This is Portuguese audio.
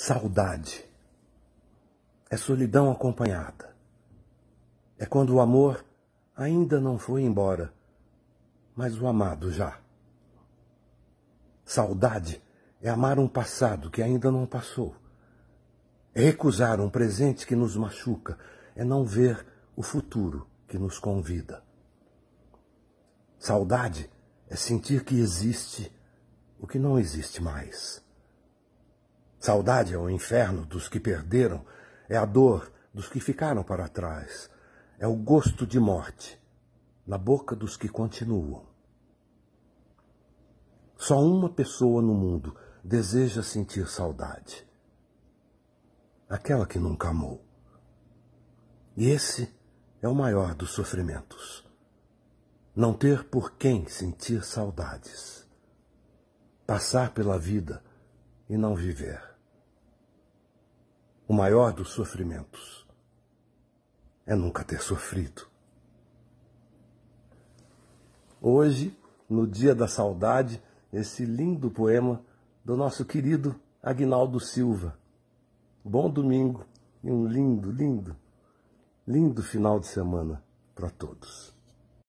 Saudade é solidão acompanhada. É quando o amor ainda não foi embora, mas o amado já. Saudade é amar um passado que ainda não passou. É recusar um presente que nos machuca, é não ver o futuro que nos convida. Saudade é sentir que existe o que não existe mais. Saudade é o inferno dos que perderam, é a dor dos que ficaram para trás, é o gosto de morte na boca dos que continuam. Só uma pessoa no mundo deseja sentir saudade. Aquela que nunca amou. E esse é o maior dos sofrimentos. Não ter por quem sentir saudades. Passar pela vida e não viver. O maior dos sofrimentos é nunca ter sofrido. Hoje, no Dia da Saudade, esse lindo poema do nosso querido Agnaldo Silva. Bom domingo e um lindo, lindo, lindo final de semana para todos.